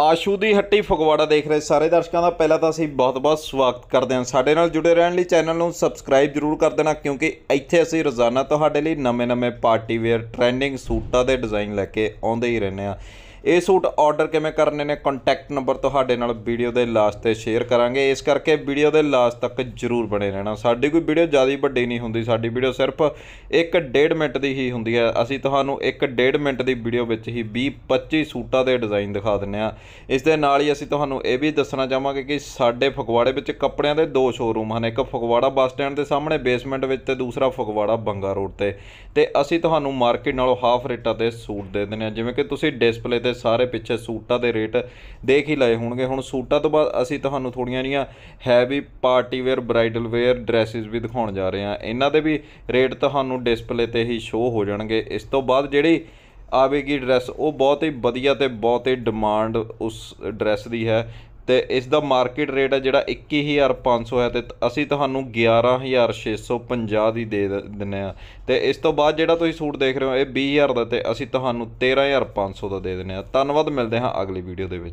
ਆਸ਼ੂ ਦੀ ਹੱਟੀ ਫਗਵਾੜਾ ਦੇਖ ਰਹੇ ਸਾਰੇ ਦਰਸ਼ਕਾਂ ਦਾ ਪਹਿਲਾਂ ਤਾਂ ਅਸੀਂ ਬਹੁਤ-ਬਹੁਤ ਸਵਾਗਤ ਕਰਦੇ ਹਾਂ ਸਾਡੇ ਨਾਲ ਜੁੜੇ ਰਹਿਣ ਲਈ ਚੈਨਲ ਨੂੰ ਸਬਸਕ੍ਰਾਈਬ ਜ਼ਰੂਰ ਕਰ ਦੇਣਾ ਕਿਉਂਕਿ ਇੱਥੇ ਅਸੀਂ ਰੋਜ਼ਾਨਾ ਤੁਹਾਡੇ ਲਈ ਨਵੇਂ-ਨਵੇਂ ਪਾਰਟੀ ਵੇਅਰ ਟ੍ਰੈਂਡਿੰਗ ਸੂਟਾਂ ਦੇ ਡਿਜ਼ਾਈਨ ਲੈ ਕੇ ਆਉਂਦੇ ਹੀ ਰਹਿੰਦੇ ਹਾਂ ਇਹ ਸੂਟ ਆਰਡਰ ਕਿਵੇਂ ਕਰਨੇ ਨੇ ਕੰਟੈਕਟ ਨੰਬਰ ਤੁਹਾਡੇ ਨਾਲ ਵੀਡੀਓ ਦੇ ਲਾਸਟ ਤੇ ਸ਼ੇਅਰ ਕਰਾਂਗੇ ਇਸ ਕਰਕੇ ਵੀਡੀਓ ਦੇ ਲਾਸਟ ਤੱਕ ਜਰੂਰ ਬਣੇ ਰਹਿਣਾ ਸਾਡੀ ਕੋਈ ਵੀਡੀਓ ਜ਼ਿਆਦਾ ਵੱਡੀ ਨਹੀਂ ਹੁੰਦੀ ਸਾਡੀ ਵੀਡੀਓ ਸਿਰਫ 1.5 ਮਿੰਟ ਦੀ ਹੀ ਹੁੰਦੀ ਹੈ ਅਸੀਂ ਤੁਹਾਨੂੰ 1.5 ਮਿੰਟ ਦੀ ਵੀਡੀਓ ਵਿੱਚ ਹੀ 20-25 ਸੂਟਾਂ ਦੇ ਡਿਜ਼ਾਈਨ ਦਿਖਾ ਦਿੰਨੇ ਆ ਇਸ ਦੇ ਨਾਲ ਹੀ ਅਸੀਂ ਤੁਹਾਨੂੰ ਇਹ ਵੀ ਦੱਸਣਾ ਚਾਹਾਂਗੇ ਕਿ ਸਾਡੇ ਫਗਵਾੜੇ ਵਿੱਚ ਕੱਪੜਿਆਂ ਦੇ ਦੋ ਸ਼ੋਰੂਮ ਹਨ ਇੱਕ ਫਗਵਾੜਾ ਬੱਸ ਸਟੈਂਡ ਦੇ ਸਾਹਮਣੇ ਬੇਸਮੈਂਟ ਵਿੱਚ ਤੇ ਦੂਸਰਾ ਫਗਵਾੜਾ ਬੰਗਾ ਰੋਡ ਤੇ ਤੇ ਅਸੀਂ ਤੁਹਾਨੂੰ ਮਾਰਕੀਟ ਨਾਲੋਂ ਹਾਫ ਰੇਟਾਂ ਤੇ ਸੂਟ ਦੇ ਦਿੰਨੇ ਆ ਜਿਵੇਂ ਕਿ ਤੁਸੀਂ ਡਿਸਪਲੇ ਤੇ ਸਾਰੇ ਪਿੱਛੇ ਸੂਟਾਂ ਦੇ ਰੇਟ ਦੇਖ ਹੀ ਲਏ ਹੋਣਗੇ ਹੁਣ ਸੂਟਾਂ ਤੋਂ ਬਾਅਦ ਅਸੀਂ ਤੁਹਾਨੂੰ ਥੋੜੀਆਂ ਜੀਆਂ heavy party wear bridal wear dresses ਵੀ ਦਿਖਾਉਣ ਜਾ ਰਹੇ ਹਾਂ ਇਹਨਾਂ ਦੇ ਵੀ ਰੇਟ ਤੁਹਾਨੂੰ ਡਿਸਪਲੇ ਤੇ ਹੀ ਸ਼ੋਅ ਹੋ ਜਾਣਗੇ ਇਸ ਤੋਂ ਬਾਅਦ ਜਿਹੜੀ ਆਵੇਗੀ ਡਰੈਸ ਉਹ ਬਹੁਤ ਹੀ ਵਧੀਆ ਤੇ ਬਹੁਤ ਹੀ ਡਿਮਾਂਡ ਉਸ ਡਰੈਸ ਦੀ ਹੈ ਤੇ ਇਸ ਦਾ ਮਾਰਕੀਟ ਰੇਟ ਹੈ ਜਿਹੜਾ 21500 ਹੈ ਤੇ ਅਸੀਂ ਤੁਹਾਨੂੰ 11650 ਦੀ ਦੇ ਦਿੰਨੇ ਆ ਤੇ ਇਸ ਤੋਂ ਬਾਅਦ ਜਿਹੜਾ ਤੁਸੀਂ ਸੂਟ ਦੇਖ ਰਹੇ ਹੋ ਇਹ 20000 ਦਾ ਤੇ ਅਸੀਂ ਤੁਹਾਨੂੰ 13500 ਦਾ ਦੇ ਦਿੰਨੇ ਆ ਧੰਨਵਾਦ ਮਿਲਦੇ ਹਾਂ ਅਗਲੀ ਵੀਡੀਓ ਦੇ ਵਿੱਚ